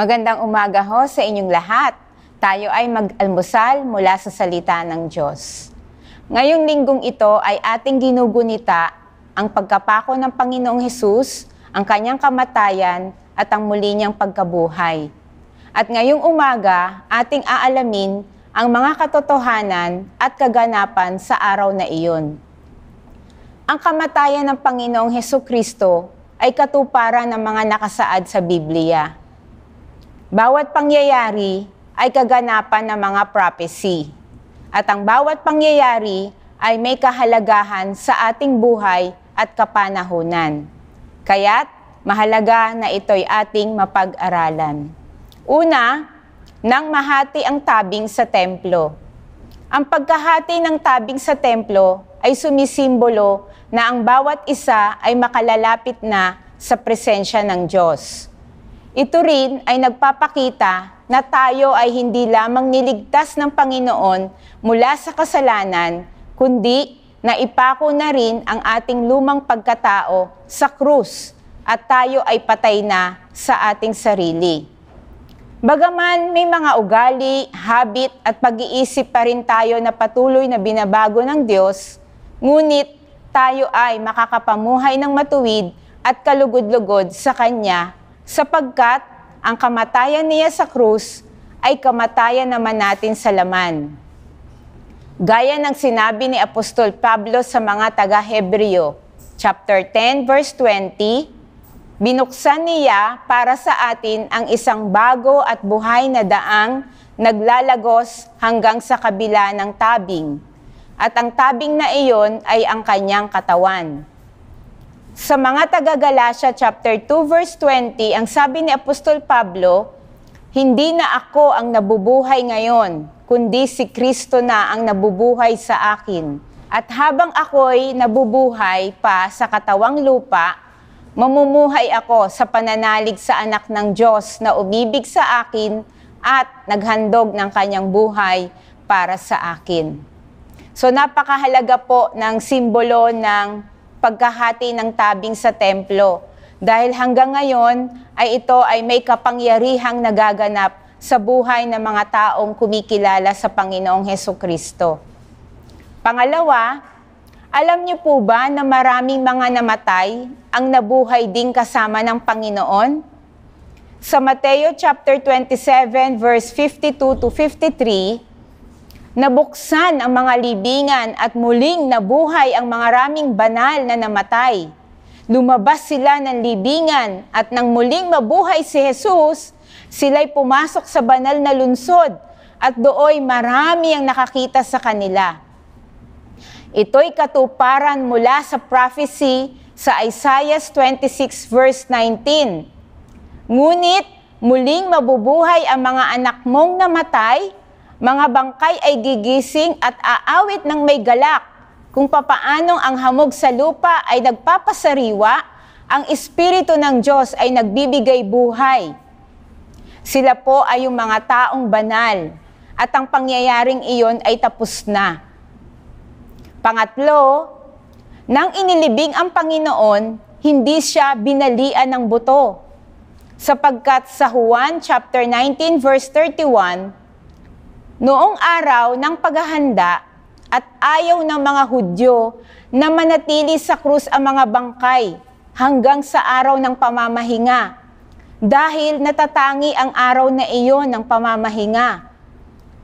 Magandang umaga ho sa inyong lahat. Tayo ay mag-almusal mula sa salita ng Diyos. Ngayong linggong ito ay ating ginugunita ang pagkapako ng Panginoong Hesus, ang kanyang kamatayan at ang muli niyang pagkabuhay. At ngayong umaga, ating aalamin ang mga katotohanan at kaganapan sa araw na iyon. Ang kamatayan ng Panginoong Heso Kristo ay katuparan ng mga nakasaad sa Biblia. Bawat pangyayari ay kaganapan ng mga prophecy. At ang bawat pangyayari ay may kahalagahan sa ating buhay at kapanahunan. Kaya't mahalaga na ito'y ating mapag-aralan. Una, nang mahati ang tabing sa templo. Ang pagkahati ng tabing sa templo ay sumisimbolo na ang bawat isa ay makalalapit na sa presensya ng Diyos. Ito rin ay nagpapakita na tayo ay hindi lamang niligtas ng Panginoon mula sa kasalanan, kundi naipako na rin ang ating lumang pagkatao sa krus at tayo ay patay na sa ating sarili. Bagaman may mga ugali, habit at pag-iisip pa rin tayo na patuloy na binabago ng Diyos, ngunit tayo ay makakapamuhay ng matuwid at kalugod-lugod sa Kanya sapagkat ang kamatayan niya sa krus ay kamatayan naman natin sa laman. Gaya ng sinabi ni Apostol Pablo sa mga taga-Hebreo, chapter 10 verse 20, binuksan niya para sa atin ang isang bago at buhay na daang naglalagos hanggang sa kabila ng tabing. At ang tabing na iyon ay ang kanyang katawan. Sa mga taga-Galacia chapter 2 verse 20, ang sabi ni Apostol Pablo, hindi na ako ang nabubuhay ngayon, kundi si Kristo na ang nabubuhay sa akin. At habang ako'y nabubuhay pa sa katawang lupa, mamumuhay ako sa pananalig sa anak ng Diyos na umibig sa akin at naghandog ng kanyang buhay para sa akin. So napakahalaga po ng simbolo ng pagkahati ng tabing sa templo. Dahil hanggang ngayon ay ito ay may kapangyarihang nagaganap sa buhay ng mga taong kumikilala sa Panginoong Heso Kristo. Pangalawa, alam niyo po ba na maraming mga namatay ang nabuhay ding kasama ng Panginoon? Sa Mateo chapter 27 verse 52 to 53, Nabuksan ang mga libingan at muling nabuhay ang mga raming banal na namatay. Lumabas sila ng libingan at nang muling mabuhay si Jesus, sila'y pumasok sa banal na lunsod at dooy marami ang nakakita sa kanila. Ito'y katuparan mula sa prophecy sa Isaiah 26 verse 19. Ngunit muling mabubuhay ang mga anak mong namatay mga bangkay ay gigising at aawit ng may galak. Kung papaanong ang hamog sa lupa ay nagpapasariwa, ang Espiritu ng Diyos ay nagbibigay buhay. Sila po ay yung mga taong banal at ang pangyayaring iyon ay tapos na. Pangatlo, nang inilibing ang Panginoon, hindi siya binalian ng buto. Sapagkat sa Juan chapter 19 verse 31, noong araw ng paghahanda at ayaw ng mga Hudyo na manatili sa krus ang mga bangkay hanggang sa araw ng pamamahinga dahil natatangi ang araw na iyon ng pamamahinga.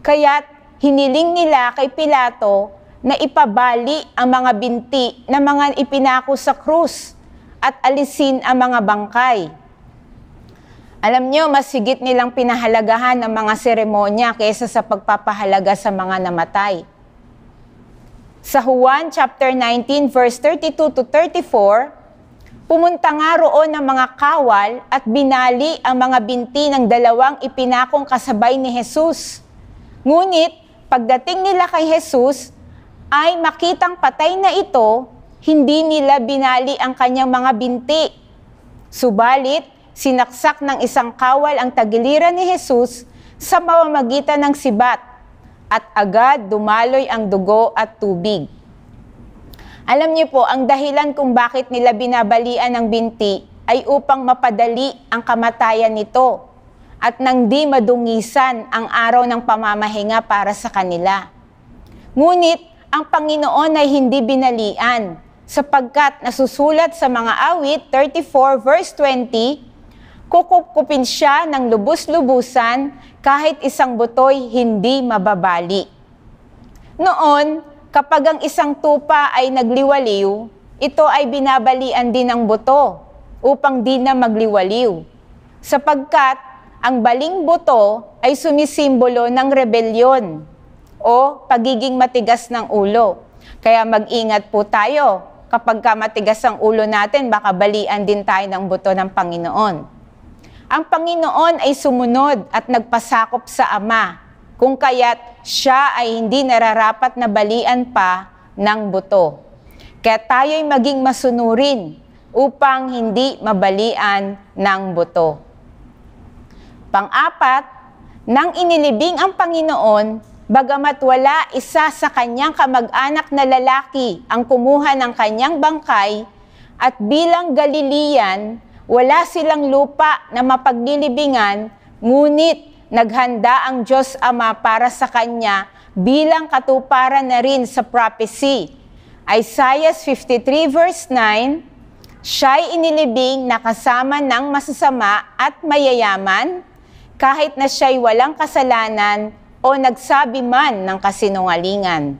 Kaya't hiniling nila kay Pilato na ipabali ang mga binti na mga ipinako sa krus at alisin ang mga bangkay. Alam nyo, mas higit nilang pinahalagahan ang mga seremonya kaysa sa pagpapahalaga sa mga namatay. Sa Juan chapter 19 verse 32 to 34, pumunta nga roon ang mga kawal at binali ang mga binti ng dalawang ipinakong kasabay ni Jesus. Ngunit pagdating nila kay Jesus, ay makitang patay na ito, hindi nila binali ang kanyang mga binti. Subalit, sinaksak ng isang kawal ang tagiliran ni Jesus sa mamamagitan ng sibat at agad dumaloy ang dugo at tubig. Alam niyo po, ang dahilan kung bakit nila binabalian ang binti ay upang mapadali ang kamatayan nito at nang di madungisan ang araw ng pamamahinga para sa kanila. Ngunit, ang Panginoon ay hindi binalian sapagkat nasusulat sa mga awit 34 verse 20 kukupkupin siya ng lubos-lubusan kahit isang butoy hindi mababali. Noon, kapag ang isang tupa ay nagliwaliw, ito ay binabalian din ng buto upang di na magliwaliw. Sapagkat ang baling buto ay sumisimbolo ng rebelyon o pagiging matigas ng ulo. Kaya mag-ingat po tayo kapag ka matigas ang ulo natin, baka balian din tayo ng buto ng Panginoon. Ang Panginoon ay sumunod at nagpasakop sa Ama, kung kaya't siya ay hindi nararapat na balian pa ng buto. Kaya tayo'y maging masunurin upang hindi mabalian ng buto. Pang-apat, nang inilibing ang Panginoon, bagamat wala isa sa kanyang kamag-anak na lalaki ang kumuha ng kanyang bangkay, at bilang Galilean wala silang lupa na mapaglilibingan, ngunit naghanda ang Diyos Ama para sa kanya bilang katuparan na rin sa prophecy. Isaiah 53 verse 9, Siya'y inilibing na kasama ng masasama at mayayaman, kahit na siya'y walang kasalanan o nagsabi man ng kasinungalingan.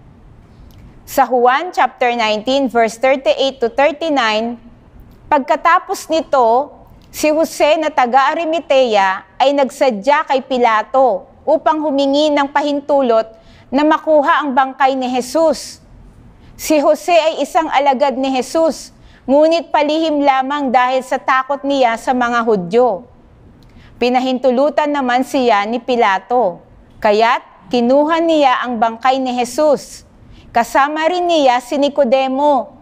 Sa Juan chapter 19 verse 38 to 39, Pagkatapos nito, si Jose na taga Arimatea ay nagsadya kay Pilato upang humingi ng pahintulot na makuha ang bangkay ni Jesus. Si Jose ay isang alagad ni Jesus, ngunit palihim lamang dahil sa takot niya sa mga Hudyo. Pinahintulutan naman siya ni Pilato, kaya't kinuha niya ang bangkay ni Jesus. Kasama rin niya si Nicodemo,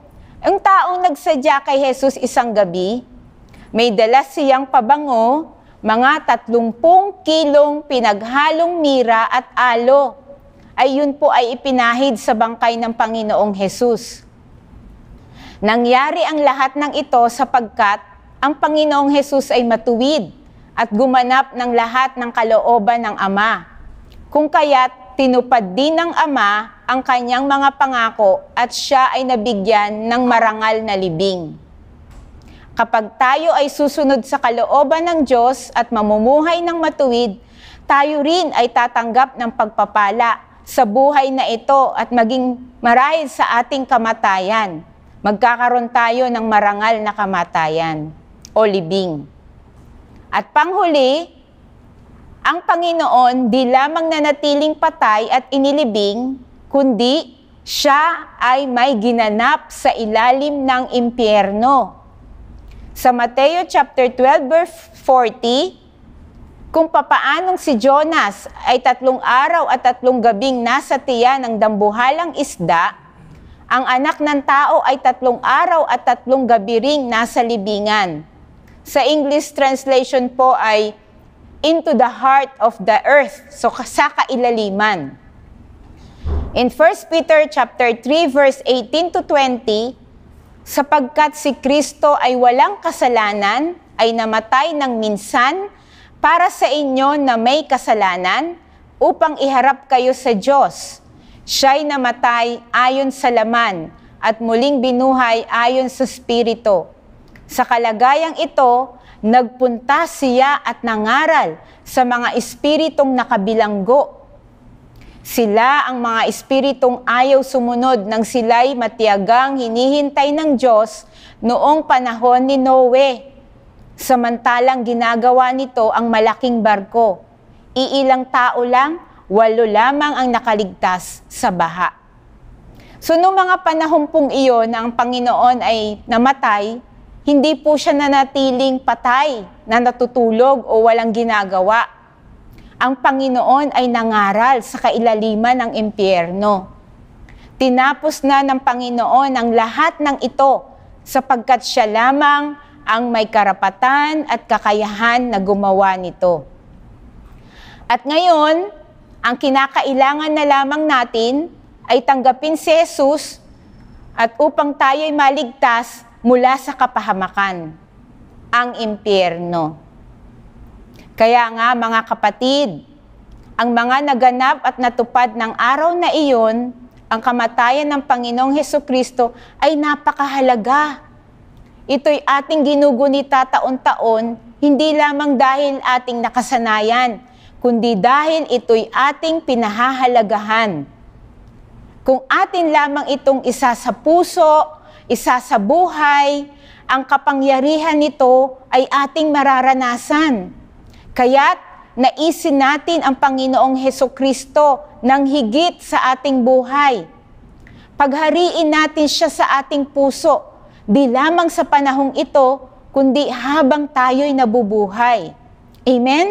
ang taong nagsadya kay Jesus isang gabi, may dala siyang pabango, mga tatlumpung kilong pinaghalong mira at alo. Ay yun po ay ipinahid sa bangkay ng Panginoong Jesus. Nangyari ang lahat ng ito sapagkat ang Panginoong Jesus ay matuwid at gumanap ng lahat ng kalooban ng Ama. Kung kaya't tinupad din ng ama ang kanyang mga pangako at siya ay nabigyan ng marangal na libing. Kapag tayo ay susunod sa kalooban ng Diyos at mamumuhay ng matuwid, tayo rin ay tatanggap ng pagpapala sa buhay na ito at maging marahil sa ating kamatayan. Magkakaroon tayo ng marangal na kamatayan o libing. At panghuli, ang Panginoon di lamang nanatiling patay at inilibing, kundi siya ay may ginanap sa ilalim ng impyerno. Sa Mateo chapter 12 verse 40, kung papaanong si Jonas ay tatlong araw at tatlong gabing nasa tiyan ng dambuhalang isda, ang anak ng tao ay tatlong araw at tatlong gabi ring nasa libingan. Sa English translation po ay into the heart of the earth, so sa kailaliman. In 1 Peter chapter 3 verse 18 to 20, sapagkat si Kristo ay walang kasalanan, ay namatay ng minsan para sa inyo na may kasalanan upang iharap kayo sa Diyos. Siya'y namatay ayon sa laman at muling binuhay ayon sa Spirito. Sa kalagayang ito, nagpunta siya at nangaral sa mga espiritong nakabilanggo. Sila ang mga espiritong ayaw sumunod nang sila'y matiyagang hinihintay ng Diyos noong panahon ni Noe. Samantalang ginagawa nito ang malaking barko. Iilang tao lang, walo lamang ang nakaligtas sa baha. So noong mga panahon pong iyon na ang Panginoon ay namatay, hindi po siya nanatiling patay na natutulog o walang ginagawa. Ang Panginoon ay nangaral sa kailaliman ng impyerno. Tinapos na ng Panginoon ang lahat ng ito sapagkat siya lamang ang may karapatan at kakayahan na gumawa nito. At ngayon, ang kinakailangan na lamang natin ay tanggapin si Jesus at upang tayo'y maligtas, mula sa kapahamakan, ang impyerno. Kaya nga mga kapatid, ang mga naganap at natupad ng araw na iyon, ang kamatayan ng Panginoong Heso Kristo ay napakahalaga. Ito'y ating ginugunita taon-taon, hindi lamang dahil ating nakasanayan, kundi dahil ito'y ating pinahahalagahan. Kung atin lamang itong isa sa puso, isa sa buhay, ang kapangyarihan nito ay ating mararanasan. Kaya't naisin natin ang Panginoong Heso Kristo ng higit sa ating buhay. Paghariin natin siya sa ating puso, di lamang sa panahong ito, kundi habang tayo'y nabubuhay. Amen?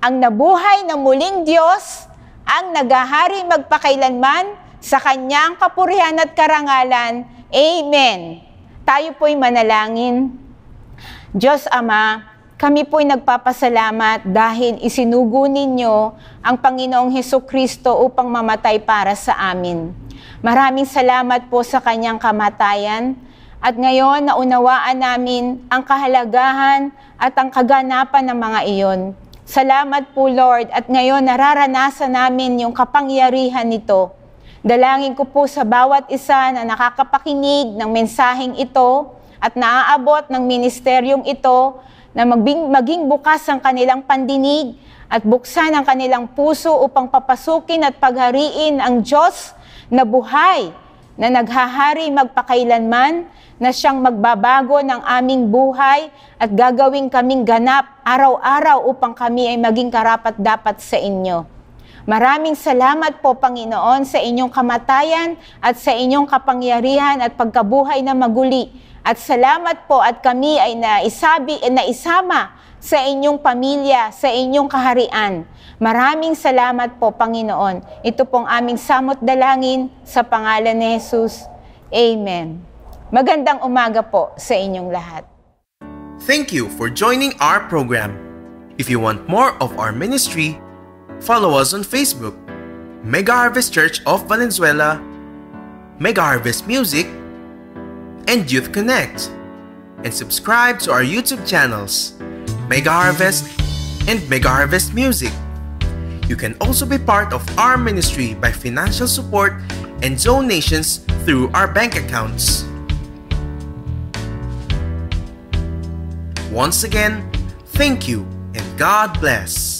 Ang nabuhay na muling Diyos, ang nagahari magpakailanman sa Kanyang kapurihan at karangalan, Amen. Tayo po'y manalangin. Diyos Ama, kami po'y nagpapasalamat dahil isinugo ninyo ang Panginoong Heso Kristo upang mamatay para sa amin. Maraming salamat po sa kanyang kamatayan at ngayon naunawaan namin ang kahalagahan at ang kaganapan ng mga iyon. Salamat po Lord at ngayon nararanasan namin yung kapangyarihan nito. Dalangin ko po sa bawat isa na nakakapakinig ng mensaheng ito at naaabot ng ministeryong ito na maging, maging bukas ang kanilang pandinig at buksan ang kanilang puso upang papasukin at paghariin ang Diyos na buhay na naghahari magpakailanman na siyang magbabago ng aming buhay at gagawin kaming ganap araw-araw upang kami ay maging karapat-dapat sa inyo. Maraming salamat po, Panginoon, sa inyong kamatayan at sa inyong kapangyarihan at pagkabuhay na maguli. At salamat po at kami ay naisabi, naisama sa inyong pamilya, sa inyong kaharian. Maraming salamat po, Panginoon. Ito pong aming samot dalangin sa pangalan ni Jesus. Amen. Magandang umaga po sa inyong lahat. Thank you for joining our program. If you want more of our ministry, Follow us on Facebook, Mega Harvest Church of Valenzuela, Mega Harvest Music, and Youth Connect. And subscribe to our YouTube channels, Mega Harvest and Mega Harvest Music. You can also be part of our ministry by financial support and donations through our bank accounts. Once again, thank you and God bless.